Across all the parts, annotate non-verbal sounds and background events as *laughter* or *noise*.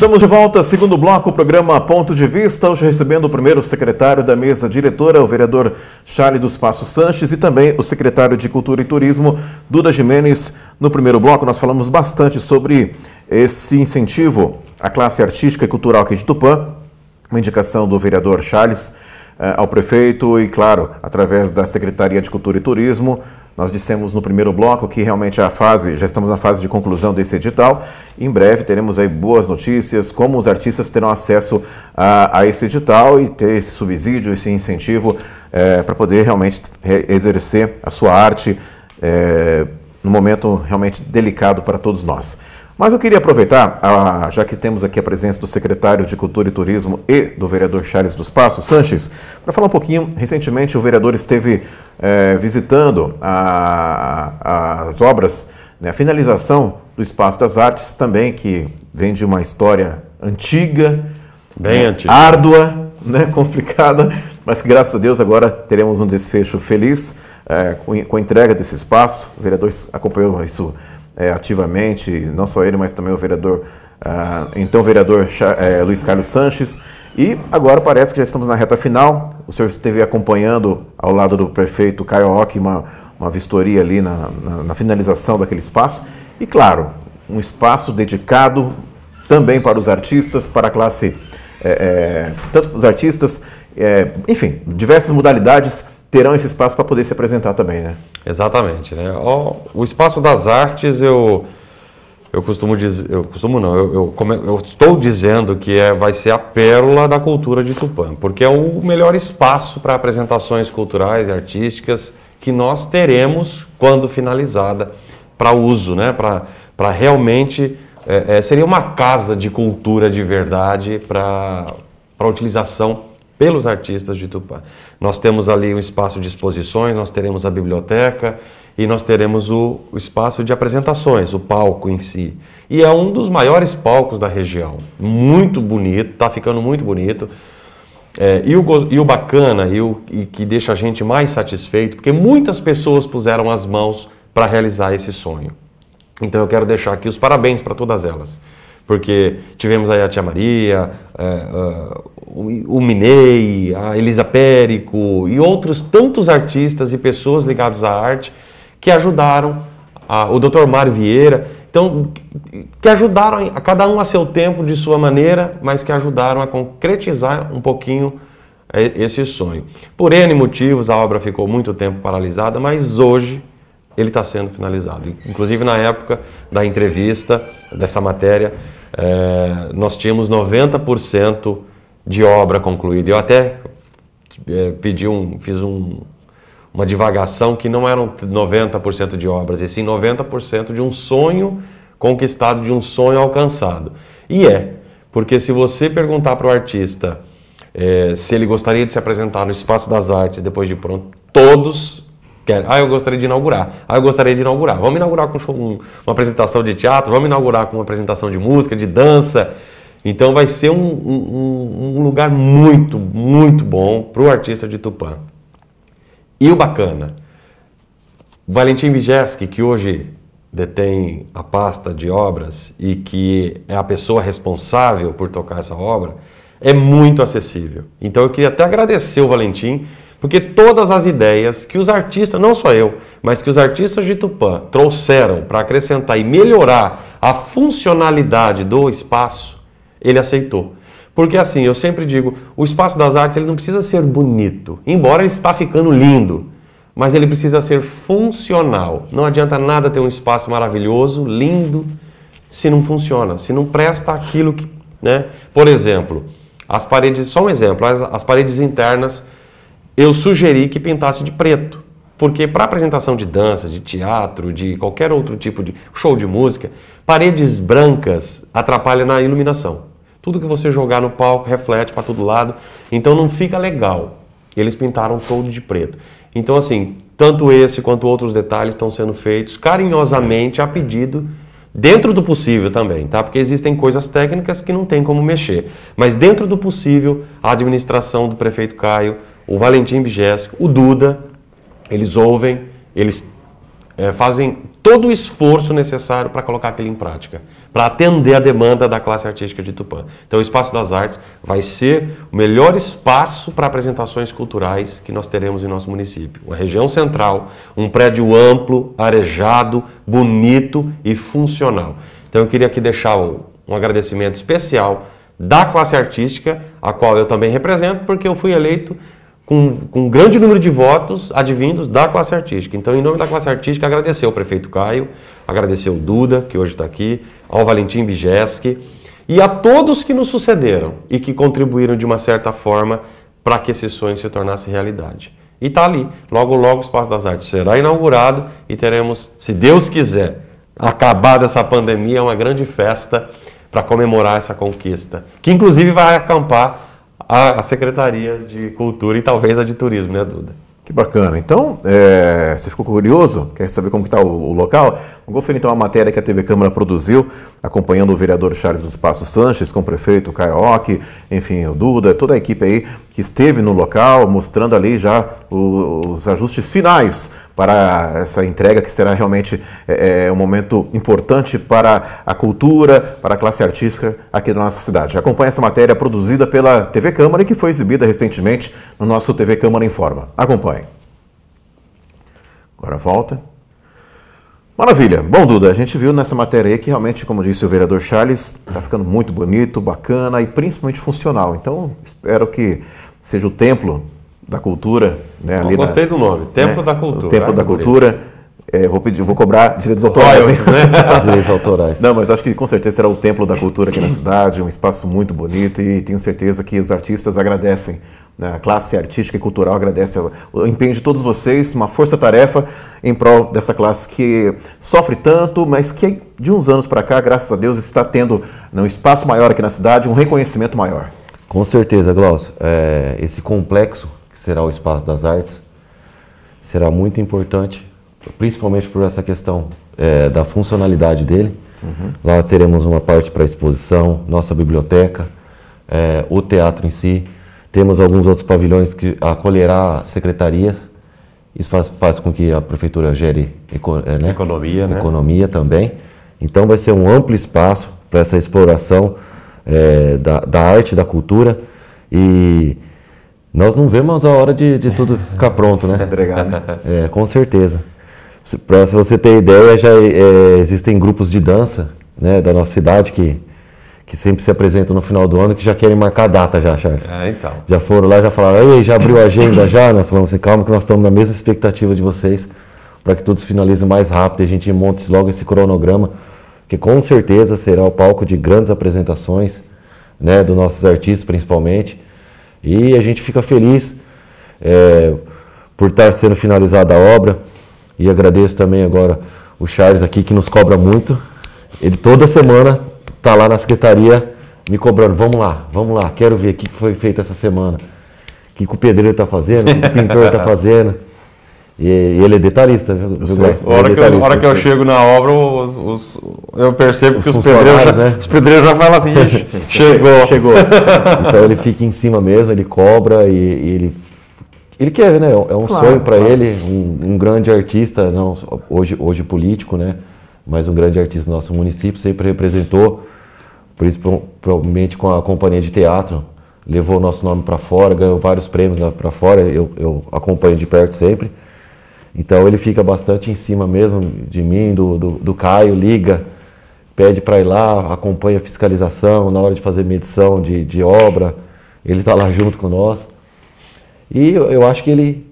Estamos de volta, segundo bloco, o programa Ponto de Vista, hoje recebendo o primeiro secretário da mesa diretora, o vereador Charles dos Passos Sanches, e também o secretário de Cultura e Turismo, Duda Jimenez. No primeiro bloco, nós falamos bastante sobre esse incentivo à classe artística e cultural aqui de Tupã, uma indicação do vereador Charles eh, ao prefeito e, claro, através da Secretaria de Cultura e Turismo, nós dissemos no primeiro bloco que realmente é a fase, já estamos na fase de conclusão desse edital. Em breve teremos aí boas notícias, como os artistas terão acesso a, a esse edital e ter esse subsídio, esse incentivo é, para poder realmente exercer a sua arte é, no momento realmente delicado para todos nós. Mas eu queria aproveitar, já que temos aqui a presença do secretário de Cultura e Turismo e do vereador Charles dos Passos, Sanches, para falar um pouquinho. Recentemente, o vereador esteve é, visitando a, a, as obras, né, a finalização do Espaço das Artes, também que vem de uma história antiga, bem né, antiga, árdua, né, *laughs* complicada, mas que graças a Deus agora teremos um desfecho feliz é, com, com a entrega desse espaço. O vereador acompanhou isso é, ativamente, não só ele, mas também o vereador, ah, então vereador é, Luiz Carlos Sanches. E agora parece que já estamos na reta final. O senhor esteve acompanhando ao lado do prefeito Caio Ock uma, uma vistoria ali na, na, na finalização daquele espaço. E claro, um espaço dedicado também para os artistas, para a classe, é, é, tanto os artistas, é, enfim, diversas modalidades terão esse espaço para poder se apresentar também, né? Exatamente. Né? O, espaço das artes, eu, eu costumo dizer, eu costumo não, eu, eu, eu estou dizendo que é, vai ser a pérola da cultura de Tupã, porque é o melhor espaço para apresentações culturais e artísticas que nós teremos quando finalizada para uso, né? para realmente. É, é, seria uma casa de cultura de verdade para utilização pelos artistas de Tupã. Nós temos ali um espaço de exposições, nós teremos a biblioteca e nós teremos o, o espaço de apresentações, o palco em si. E é um dos maiores palcos da região. Muito bonito, está ficando muito bonito. É, e, o, e o bacana e o e que deixa a gente mais satisfeito, porque muitas pessoas puseram as mãos para realizar esse sonho. Então eu quero deixar aqui os parabéns para todas elas. Porque tivemos aí a Tia Maria, é, é, o Minei, a Elisa Périco e outros tantos artistas e pessoas ligadas à arte que ajudaram, a, o Dr. Mário Vieira, então, que ajudaram a cada um a seu tempo, de sua maneira, mas que ajudaram a concretizar um pouquinho é, esse sonho. Por N motivos, a obra ficou muito tempo paralisada, mas hoje ele está sendo finalizado. Inclusive, na época da entrevista, dessa matéria, é, nós tínhamos 90% de obra concluída. Eu até é, pedi um, fiz um, uma divagação que não eram 90% de obras, e sim 90% de um sonho conquistado, de um sonho alcançado. E é, porque se você perguntar para o artista é, se ele gostaria de se apresentar no Espaço das Artes depois de pronto, todos ah, eu gostaria de inaugurar. Ah, eu gostaria de inaugurar. Vamos inaugurar com uma apresentação de teatro, vamos inaugurar com uma apresentação de música, de dança. Então vai ser um, um, um lugar muito, muito bom para o artista de Tupã. E o bacana, Valentim Vigeski, que hoje detém a pasta de obras e que é a pessoa responsável por tocar essa obra, é muito acessível. Então eu queria até agradecer o Valentim porque todas as ideias que os artistas, não só eu, mas que os artistas de Tupã trouxeram para acrescentar e melhorar a funcionalidade do espaço, ele aceitou. Porque assim, eu sempre digo, o espaço das artes ele não precisa ser bonito, embora ele está ficando lindo, mas ele precisa ser funcional. Não adianta nada ter um espaço maravilhoso, lindo, se não funciona, se não presta aquilo que, né? Por exemplo, as paredes, só um exemplo, as, as paredes internas eu sugeri que pintasse de preto. Porque para apresentação de dança, de teatro, de qualquer outro tipo de show de música, paredes brancas atrapalham na iluminação. Tudo que você jogar no palco reflete para todo lado, então não fica legal. Eles pintaram todo de preto. Então assim, tanto esse quanto outros detalhes estão sendo feitos carinhosamente a pedido dentro do possível também, tá? Porque existem coisas técnicas que não tem como mexer, mas dentro do possível, a administração do prefeito Caio o Valentim Bigesco, o Duda, eles ouvem, eles é, fazem todo o esforço necessário para colocar aquilo em prática, para atender a demanda da classe artística de Tupã. Então, o Espaço das Artes vai ser o melhor espaço para apresentações culturais que nós teremos em nosso município. Uma região central, um prédio amplo, arejado, bonito e funcional. Então, eu queria aqui deixar um agradecimento especial da classe artística, a qual eu também represento, porque eu fui eleito com, com um grande número de votos advindos da classe artística. Então, em nome da classe artística, agradecer ao prefeito Caio, agradecer ao Duda, que hoje está aqui, ao Valentim Bijeski e a todos que nos sucederam e que contribuíram de uma certa forma para que esse sonho se tornasse realidade. E está ali. Logo, logo, o Espaço das Artes será inaugurado e teremos, se Deus quiser, acabada essa pandemia, uma grande festa para comemorar essa conquista, que inclusive vai acampar a, Secretaria de Cultura e talvez a de Turismo, né, Duda? Que bacana. Então, é, você ficou curioso? Quer saber como está o, o, local? Vamos conferir então a matéria que a TV Câmara produziu, acompanhando o vereador Charles dos Passos Sanches, com o prefeito Caio Ock, enfim, o Duda, toda a equipe aí que esteve no local, mostrando ali já os ajustes finais para essa entrega que será realmente é, é, um momento importante para a cultura, para a classe artística aqui da nossa cidade. Acompanhe essa matéria produzida pela TV Câmara e que foi exibida recentemente no nosso TV Câmara Informa. Acompanhe. Agora volta. Maravilha. Bom, Duda, a gente viu nessa matéria aí que realmente, como disse o vereador Charles, está ficando muito bonito, bacana e principalmente funcional. Então, espero que seja o templo da Cultura. Né, ali gostei da, do nome, né, Templo né, da Cultura. Templo da Cultura. É, vou, pedir, vou cobrar direitos autorais. né? *laughs* direitos autorais. Não, mas acho que com certeza será o templo da cultura aqui na cidade, um espaço muito bonito e tenho certeza que os artistas agradecem. Né? A classe artística e cultural agradece o empenho de todos vocês, uma força-tarefa em prol dessa classe que sofre tanto, mas que de uns anos para cá, graças a Deus, está tendo né, um espaço maior aqui na cidade, um reconhecimento maior. Com certeza, Glaucio. É, esse complexo que será o Espaço das Artes, será muito importante, principalmente por essa questão é, da funcionalidade dele. Uhum. Lá teremos uma parte para exposição, nossa biblioteca, é, o teatro em si. Temos alguns outros pavilhões que acolherá secretarias. Isso faz, faz com que a prefeitura gere eco, é, né? economia, né? economia também. Então vai ser um amplo espaço para essa exploração é, da, da arte, da cultura e nós não vemos a hora de, de é. tudo ficar pronto, né? *laughs* Entregar, né? É, com certeza. Para se você ter ideia, já é, existem grupos de dança né, da nossa cidade que, que sempre se apresentam no final do ano que já querem marcar a data já, Charles. Ah, então. Já foram lá, já falaram, Ei, já abriu a agenda já? Nós falamos assim, calma que nós estamos na mesma expectativa de vocês para que todos finalizem mais rápido e a gente monte logo esse cronograma que com certeza será o palco de grandes apresentações né, dos nossos artistas principalmente e a gente fica feliz é, por estar sendo finalizada a obra. E agradeço também agora o Charles aqui, que nos cobra muito. Ele toda semana está lá na secretaria me cobrando. Vamos lá, vamos lá, quero ver o que foi feito essa semana. O que, que o pedreiro está fazendo, o que o pintor está *laughs* fazendo. E ele é detalhista, viu? Eu sei. É a hora, é que, eu, hora que eu chego na obra, os, os, eu percebo os que os pedreiros, já, né? os pedreiros já falam assim, *laughs* chegou. chegou. *laughs* então ele fica em cima mesmo, ele cobra e, e ele ele quer, né? É um é claro, sonho para claro. ele, um, um, grande artista, não hoje, hoje político, né? Mas um grande artista do nosso município, sempre representou, principalmente com a companhia de teatro, levou o nosso nome para fora, ganhou vários prêmios para fora, eu, eu acompanho de perto sempre. Então ele fica bastante em cima mesmo de mim, do, do, do Caio, liga, pede para ir lá, acompanha a fiscalização na hora de fazer medição de, de obra. Ele está lá junto com nós. E eu, eu, acho que ele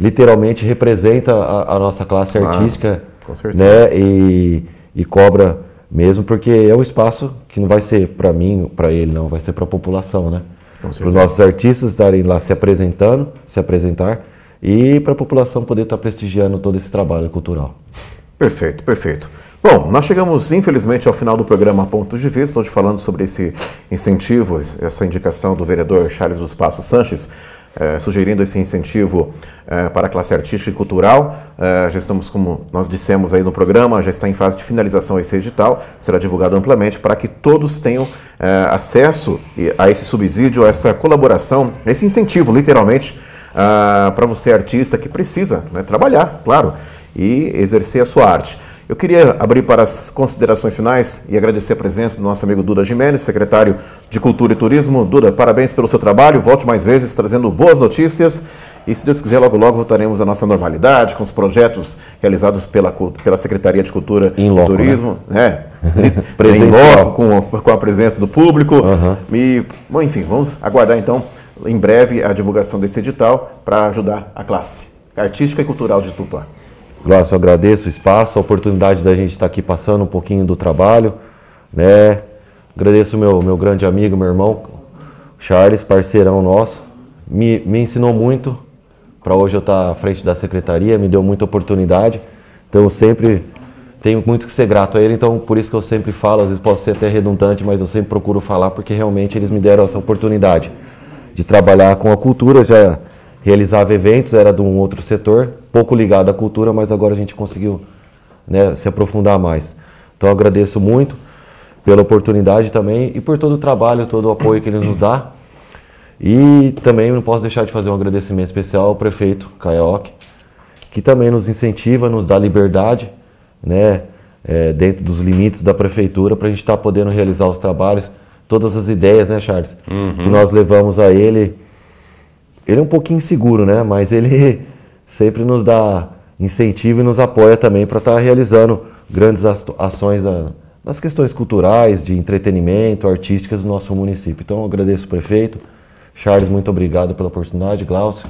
literalmente representa a, a nossa classe claro, ah, artística. Com certeza. Né? E, e cobra mesmo, porque é um espaço que não vai ser para mim, para ele, não, vai ser para a população, né? Para os nossos artistas estarem lá se apresentando, se apresentar e para a população poder estar tá prestigiando todo esse trabalho cultural. Perfeito, perfeito. Bom, nós chegamos infelizmente ao final do programa Pontos de Vista, hoje falando sobre esse incentivo, essa indicação do vereador Charles dos Passos Sanches, eh, sugerindo esse incentivo eh, para a classe artística e cultural. Eh, já estamos, como nós dissemos aí no programa, já está em fase de finalização esse edital, será divulgado amplamente para que todos tenham eh, acesso a esse subsídio, a essa colaboração, esse incentivo, literalmente, ah, para você artista que precisa né, trabalhar, claro, e exercer a sua arte. Eu queria abrir para as considerações finais e agradecer a presença do nosso amigo Duda Jiménez, secretário de Cultura e Turismo. Duda, parabéns pelo seu trabalho, volte mais vezes trazendo boas notícias e, se Deus quiser, logo logo voltaremos à nossa normalidade com os projetos realizados pela, pela Secretaria de Cultura e loco, né? Turismo. Né? É, *laughs* em loco, com, com a presença do público. Uhum. E, bom, enfim, vamos aguardar então em breve a divulgação desse edital para ajudar a classe artística e cultural de Tupã. Glaucio, eu agradeço o espaço, a oportunidade da gente estar tá aqui passando um pouquinho do trabalho, né? Agradeço meu meu grande amigo, meu irmão Charles, parceirão nosso, me, me ensinou muito para hoje eu estar tá à frente da secretaria, me deu muita oportunidade. Então eu sempre tenho muito que ser grato a ele, então por isso que eu sempre falo, às vezes posso ser até redundante, mas eu sempre procuro falar porque realmente eles me deram essa oportunidade de trabalhar com a cultura, já realizava eventos, era de um outro setor, pouco ligado à cultura, mas agora a gente conseguiu né, se aprofundar mais. Então agradeço muito pela oportunidade também e por todo o trabalho, todo o apoio que ele nos dá. E também não posso deixar de fazer um agradecimento especial ao prefeito Caioque que também nos incentiva, nos dá liberdade, né, é, dentro dos limites da prefeitura, para a gente estar tá podendo realizar os trabalhos todas as ideias, né, Charles? Uhum. Que nós levamos a ele. Ele é um pouquinho inseguro, né? Mas ele *laughs* sempre nos dá incentivo e nos apoia também para estar tá realizando grandes ações da, nas questões culturais, de entretenimento, artísticas do nosso município. Então, eu agradeço o prefeito. Charles, muito obrigado pela oportunidade. Glaucio,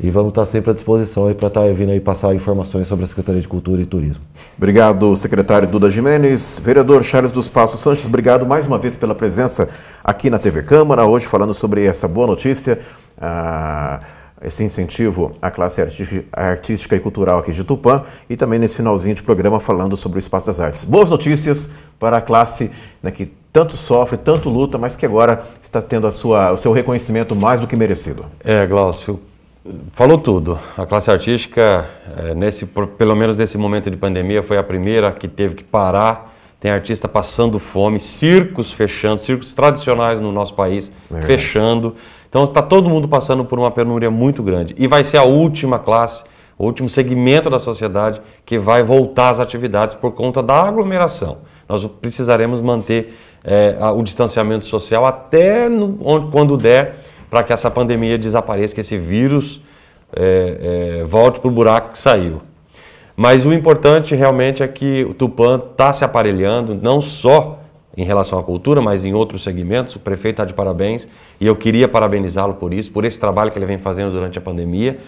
e vamos estar sempre à disposição para estar tá vindo aí passar informações sobre a Secretaria de Cultura e Turismo. Obrigado, secretário Duda Jimenez. Vereador Charles dos Passos Sanches, obrigado mais uma vez pela presença aqui na TV Câmara, hoje falando sobre essa boa notícia, ah, esse incentivo à classe artística e cultural aqui de Tupã e também nesse finalzinho de programa falando sobre o Espaço das Artes. Boas notícias para a classe né, que tanto sofre, tanto luta, mas que agora está tendo a sua, o seu reconhecimento mais do que merecido. É, Glaucio, Falou tudo. A classe artística, eh, nesse, pelo menos nesse momento de pandemia, foi a primeira que teve que parar. Tem artista passando fome, circos fechando, circos tradicionais no nosso país é fechando. Então está todo mundo passando por uma penúria muito grande. E vai ser a última classe, o último segmento da sociedade que vai voltar às atividades por conta da aglomeração. Nós precisaremos manter é, o distanciamento social até no, onde, quando der para que essa pandemia desapareça, que esse vírus é, é, volte para o buraco que saiu. Mas o importante realmente é que o Tupã está se aparelhando, não só em relação à cultura, mas em outros segmentos. O prefeito está de parabéns e eu queria parabenizá-lo por isso, por esse trabalho que ele vem fazendo durante a pandemia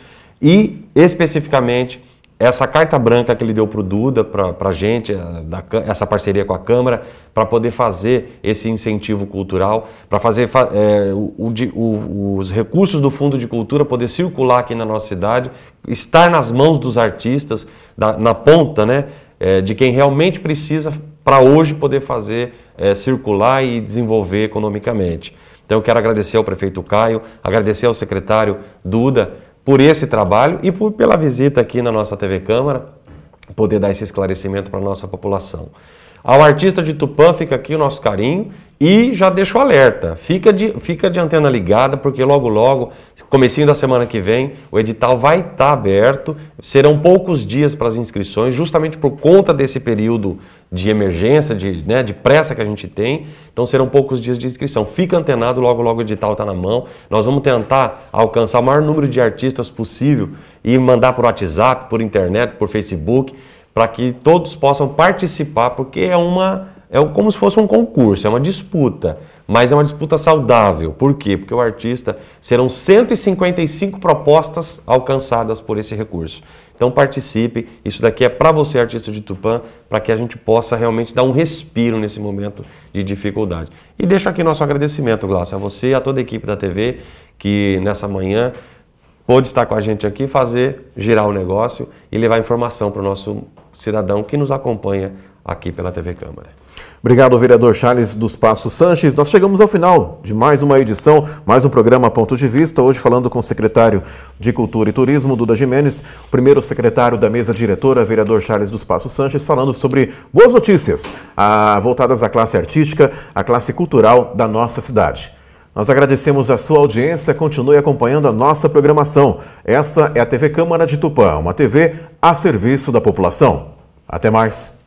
e especificamente essa carta branca que ele deu para o Duda, para a gente, da, essa parceria com a Câmara, para poder fazer esse incentivo cultural, para fazer é, o, o, os recursos do Fundo de Cultura poder circular aqui na nossa cidade, estar nas mãos dos artistas, da, na ponta, né, é, de quem realmente precisa para hoje poder fazer é, circular e desenvolver economicamente. Então eu quero agradecer ao prefeito Caio, agradecer ao secretário Duda por esse trabalho e por, pela visita aqui na nossa TV Câmara, poder dar esse esclarecimento para a nossa população. Ao artista de Tupã fica aqui o nosso carinho e já deixo alerta, fica de, fica de antena ligada, porque logo logo, comecinho da semana que vem, o edital vai estar tá aberto, serão poucos dias para as inscrições, justamente por conta desse período de emergência, de, né, de pressa que a gente tem, então serão poucos dias de inscrição. Fica antenado, logo logo o edital está na mão, nós vamos tentar alcançar o maior número de artistas possível e mandar por WhatsApp, por internet, por Facebook, para que todos possam participar, porque é uma é como se fosse um concurso, é uma disputa, mas é uma disputa saudável. Por quê? Porque o artista serão 155 propostas alcançadas por esse recurso. Então participe, isso daqui é para você, artista de Tupã, para que a gente possa realmente dar um respiro nesse momento de dificuldade. E deixo aqui nosso agradecimento, Glaucio, a você e a toda a equipe da TV que nessa manhã pôde estar com a gente aqui, fazer girar o negócio e levar informação para o nosso cidadão que nos acompanha aqui pela TV Câmara. Obrigado, vereador Charles dos Passos Sanches. Nós chegamos ao final de mais uma edição, mais um programa Ponto de Vista. Hoje falando com o secretário de Cultura e Turismo, Duda Jimenez, o primeiro secretário da mesa diretora, vereador Charles dos Passos Sanches, falando sobre boas notícias a, ah, voltadas à classe artística, à classe cultural da nossa cidade. Nós agradecemos a sua audiência, continue acompanhando a nossa programação. Essa é a TV Câmara de Tupã, uma TV a serviço da população. Até mais!